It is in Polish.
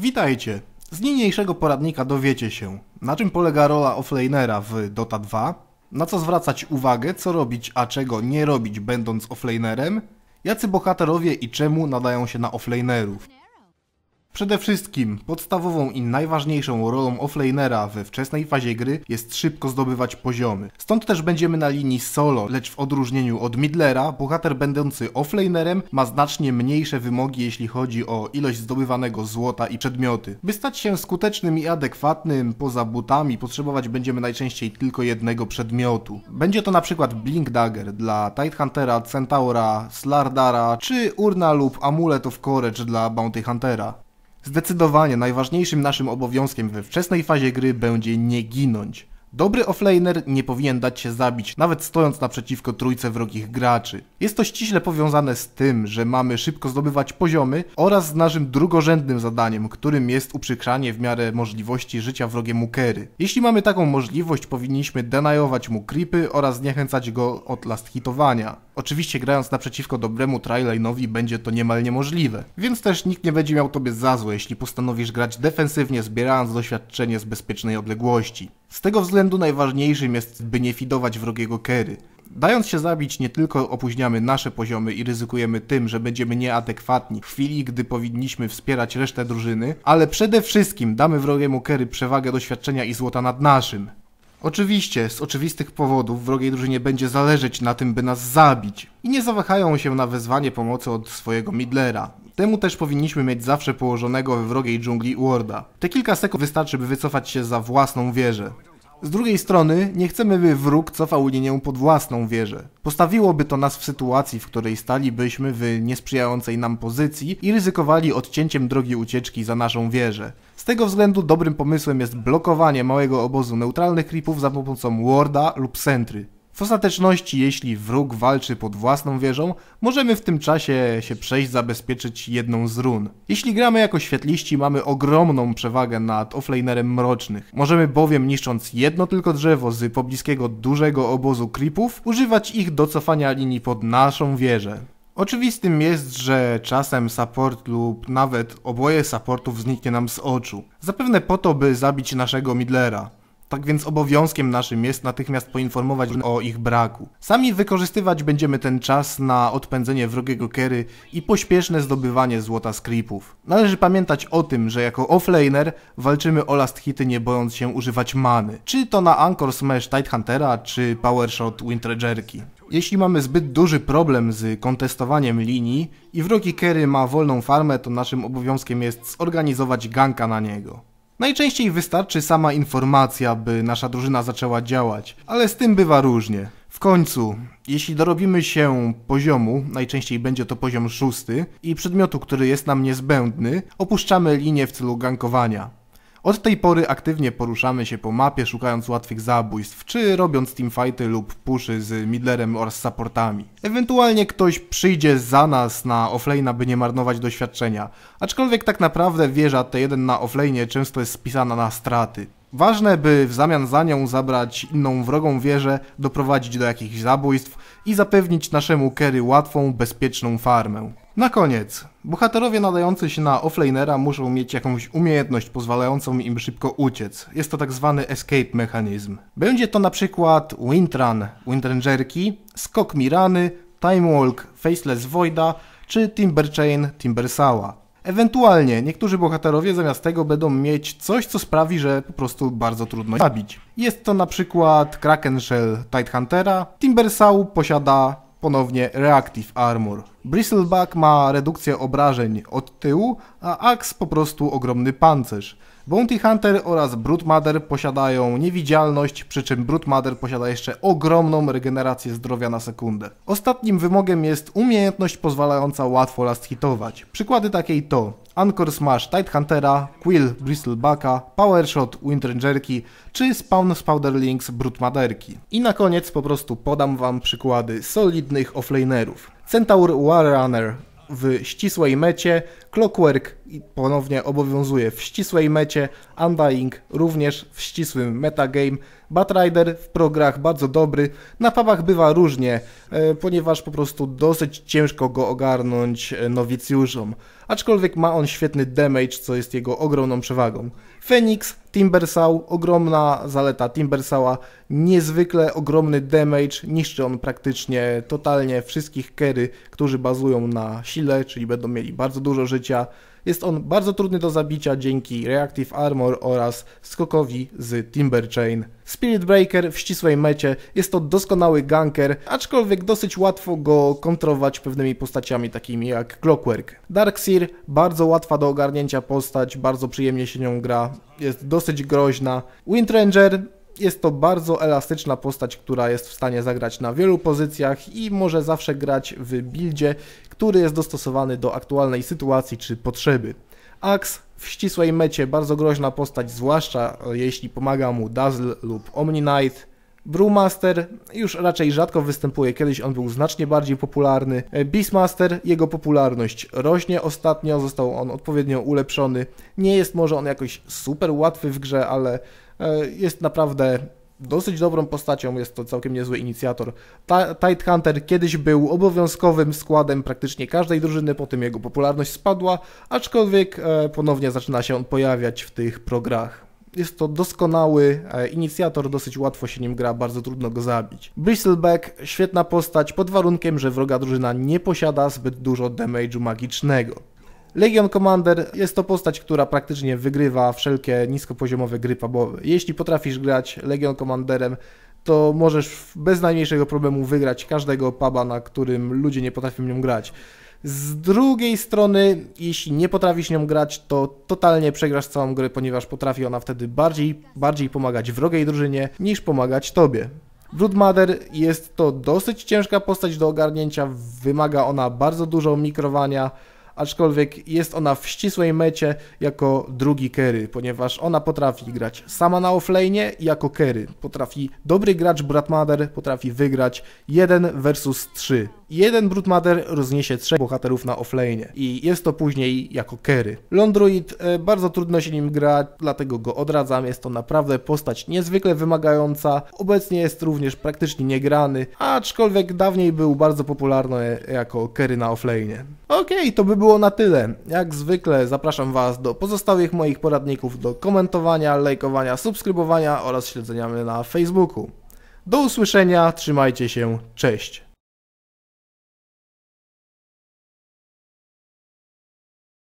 Witajcie! Z niniejszego poradnika dowiecie się, na czym polega rola offlanera w Dota 2, na co zwracać uwagę, co robić, a czego nie robić będąc offlanerem, jacy bohaterowie i czemu nadają się na offlanerów. Przede wszystkim podstawową i najważniejszą rolą offlanera we wczesnej fazie gry jest szybko zdobywać poziomy. Stąd też będziemy na linii solo, lecz w odróżnieniu od midlera, bohater będący offlanerem ma znacznie mniejsze wymogi jeśli chodzi o ilość zdobywanego złota i przedmioty. By stać się skutecznym i adekwatnym, poza butami potrzebować będziemy najczęściej tylko jednego przedmiotu. Będzie to na przykład Blink Dagger dla Tidehuntera, Centaura, Slardara, czy urna lub Amulet of Courage dla Bounty Huntera. Zdecydowanie najważniejszym naszym obowiązkiem we wczesnej fazie gry będzie nie ginąć. Dobry offlaner nie powinien dać się zabić, nawet stojąc naprzeciwko trójce wrogich graczy. Jest to ściśle powiązane z tym, że mamy szybko zdobywać poziomy oraz z naszym drugorzędnym zadaniem, którym jest uprzykrzanie w miarę możliwości życia wrogiemu Mukery. Jeśli mamy taką możliwość, powinniśmy denajować mu creepy oraz zniechęcać go od last hitowania. Oczywiście grając naprzeciwko dobremu tryline'owi będzie to niemal niemożliwe, więc też nikt nie będzie miał tobie za złe, jeśli postanowisz grać defensywnie, zbierając doświadczenie z bezpiecznej odległości. Z tego względu najważniejszym jest, by nie fidować wrogiego Kery. Dając się zabić, nie tylko opóźniamy nasze poziomy i ryzykujemy tym, że będziemy nieadekwatni w chwili, gdy powinniśmy wspierać resztę drużyny, ale przede wszystkim damy wrogiemu Kerry przewagę doświadczenia i złota nad naszym. Oczywiście, z oczywistych powodów wrogiej drużynie będzie zależeć na tym, by nas zabić i nie zawahają się na wezwanie pomocy od swojego Midlera. Temu też powinniśmy mieć zawsze położonego we wrogiej dżungli Warda. Te kilka sekund wystarczy, by wycofać się za własną wieżę. Z drugiej strony, nie chcemy, by wróg cofał linię pod własną wieżę. Postawiłoby to nas w sytuacji, w której stalibyśmy w niesprzyjającej nam pozycji i ryzykowali odcięciem drogi ucieczki za naszą wieżę. Z tego względu dobrym pomysłem jest blokowanie małego obozu neutralnych creepów za pomocą warda lub sentry. W ostateczności, jeśli wróg walczy pod własną wieżą, możemy w tym czasie się przejść zabezpieczyć jedną z run. Jeśli gramy jako świetliści, mamy ogromną przewagę nad offlanerem mrocznych. Możemy bowiem niszcząc jedno tylko drzewo z pobliskiego dużego obozu creepów, używać ich do cofania linii pod naszą wieżę. Oczywistym jest, że czasem support lub nawet oboje supportów zniknie nam z oczu. Zapewne po to, by zabić naszego midlera. Tak więc obowiązkiem naszym jest natychmiast poinformować o ich braku. Sami wykorzystywać będziemy ten czas na odpędzenie wrogiego Kery i pośpieszne zdobywanie złota z Należy pamiętać o tym, że jako offlaner walczymy o last hity nie bojąc się używać many. Czy to na Anchor Smash Tidehuntera, czy Powershot Winter Jerky. Jeśli mamy zbyt duży problem z kontestowaniem linii i wrogi kery ma wolną farmę, to naszym obowiązkiem jest zorganizować ganka na niego. Najczęściej wystarczy sama informacja, by nasza drużyna zaczęła działać, ale z tym bywa różnie. W końcu, jeśli dorobimy się poziomu, najczęściej będzie to poziom szósty, i przedmiotu, który jest nam niezbędny, opuszczamy linię w celu gankowania. Od tej pory aktywnie poruszamy się po mapie szukając łatwych zabójstw, czy robiąc teamfighty lub puszy z midlerem oraz supportami. Ewentualnie ktoś przyjdzie za nas na offlane, by nie marnować doświadczenia, aczkolwiek tak naprawdę wieża T1 na offlane często jest spisana na straty. Ważne, by w zamian za nią zabrać inną wrogą wieżę, doprowadzić do jakichś zabójstw i zapewnić naszemu Kerry łatwą, bezpieczną farmę. Na koniec, bohaterowie nadający się na offlanera muszą mieć jakąś umiejętność pozwalającą im szybko uciec. Jest to tak zwany escape mechanizm. Będzie to na przykład Windrun, Windrangerki, Skok Mirany, Time Walk, Faceless Voida czy Timber Chain, Timber Sawa. Ewentualnie niektórzy bohaterowie zamiast tego będą mieć coś, co sprawi, że po prostu bardzo trudno zabić. Jest to na przykład Kraken Shell Tidehuntera. Timbersaw posiada ponownie Reactive Armor. Bristleback ma redukcję obrażeń od tyłu, a Axe po prostu ogromny pancerz. Bounty Hunter oraz Broodmother posiadają niewidzialność, przy czym Broodmother posiada jeszcze ogromną regenerację zdrowia na sekundę. Ostatnim wymogiem jest umiejętność pozwalająca łatwo last hitować. Przykłady takiej to Anchor Smash Huntera, Quill Bristlebacka, Powershot, Shot czy Spawn Spawderlings Brutmaderki. I na koniec po prostu podam Wam przykłady solidnych offlanerów. Centaur Warrunner w ścisłej mecie, Clockwork ponownie obowiązuje w ścisłej mecie, Undying również w ścisłym metagame, Batrider w prograch bardzo dobry, na pubach bywa różnie, e, ponieważ po prostu dosyć ciężko go ogarnąć e, nowicjuszom, aczkolwiek ma on świetny damage, co jest jego ogromną przewagą. Phoenix, Timbersaw, ogromna zaleta Timbersała, niezwykle ogromny damage, niszczy on praktycznie totalnie wszystkich kery, którzy bazują na sile, czyli będą mieli bardzo dużo życia. Jest on bardzo trudny do zabicia dzięki Reactive Armor oraz skokowi z Timber Chain. Spirit Breaker w ścisłej mecie jest to doskonały ganker, aczkolwiek dosyć łatwo go kontrować pewnymi postaciami takimi jak Clockwork. Darkseer bardzo łatwa do ogarnięcia postać, bardzo przyjemnie się nią gra, jest dosyć groźna. Windranger jest to bardzo elastyczna postać, która jest w stanie zagrać na wielu pozycjach i może zawsze grać w buildzie, który jest dostosowany do aktualnej sytuacji czy potrzeby. Ax w ścisłej mecie bardzo groźna postać, zwłaszcza e, jeśli pomaga mu Dazzle lub Omni Knight. Brewmaster już raczej rzadko występuje, kiedyś on był znacznie bardziej popularny. E, Beastmaster, jego popularność rośnie ostatnio, został on odpowiednio ulepszony. Nie jest może on jakoś super łatwy w grze, ale e, jest naprawdę dosyć dobrą postacią, jest to całkiem niezły inicjator. Tide Hunter kiedyś był obowiązkowym składem praktycznie każdej drużyny, po tym jego popularność spadła, aczkolwiek e, ponownie zaczyna się on pojawiać w tych prograch. Jest to doskonały e, inicjator, dosyć łatwo się nim gra, bardzo trudno go zabić. Bristleback, świetna postać, pod warunkiem, że wroga drużyna nie posiada zbyt dużo damage'u magicznego. Legion Commander jest to postać, która praktycznie wygrywa wszelkie niskopoziomowe gry bo Jeśli potrafisz grać Legion Commanderem, to możesz bez najmniejszego problemu wygrać każdego puba, na którym ludzie nie potrafią nią grać. Z drugiej strony, jeśli nie potrafisz nią grać, to totalnie przegrasz całą grę, ponieważ potrafi ona wtedy bardziej, bardziej pomagać wrogiej drużynie niż pomagać tobie. Broodmother jest to dosyć ciężka postać do ogarnięcia, wymaga ona bardzo dużo mikrowania, aczkolwiek jest ona w ścisłej mecie jako drugi kery, ponieważ ona potrafi grać sama na offlane i jako kery Potrafi dobry gracz Bratmader potrafi wygrać 1 versus 3 Jeden Brutmater rozniesie trzech bohaterów na offlane i jest to później jako kery. Londruid, e, bardzo trudno się nim grać, dlatego go odradzam, jest to naprawdę postać niezwykle wymagająca, obecnie jest również praktycznie niegrany, aczkolwiek dawniej był bardzo popularny jako kery na offlane. Okej, okay, to by było na tyle. Jak zwykle zapraszam Was do pozostałych moich poradników do komentowania, lajkowania, subskrybowania oraz śledzenia mnie na Facebooku. Do usłyszenia, trzymajcie się, cześć!